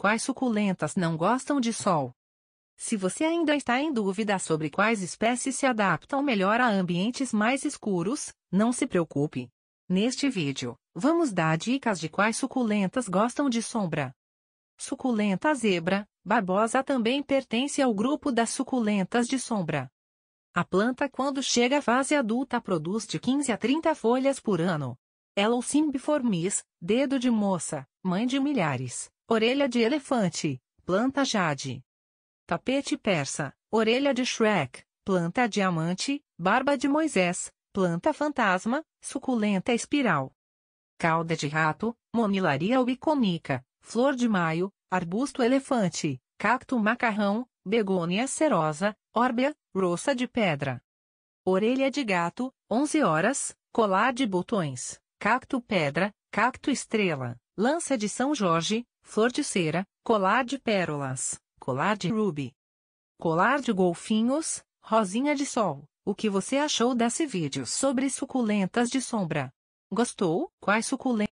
Quais suculentas não gostam de sol? Se você ainda está em dúvida sobre quais espécies se adaptam melhor a ambientes mais escuros, não se preocupe. Neste vídeo, vamos dar dicas de quais suculentas gostam de sombra. Suculenta zebra, babosa também pertence ao grupo das suculentas de sombra. A planta quando chega à fase adulta produz de 15 a 30 folhas por ano. Elocim biformis, dedo de moça, mãe de milhares, orelha de elefante, planta jade. Tapete persa, orelha de Shrek, planta diamante, barba de Moisés, planta fantasma, suculenta espiral. Cauda de rato, monilaria ubiconica, flor de maio, arbusto elefante, cacto macarrão, begônia serosa, órbia roça de pedra. Orelha de gato, 11 horas, colar de botões cacto pedra, cacto estrela, lança de São Jorge, flor de cera, colar de pérolas, colar de ruby, colar de golfinhos, rosinha de sol. O que você achou desse vídeo sobre suculentas de sombra? Gostou? Quais suculentas?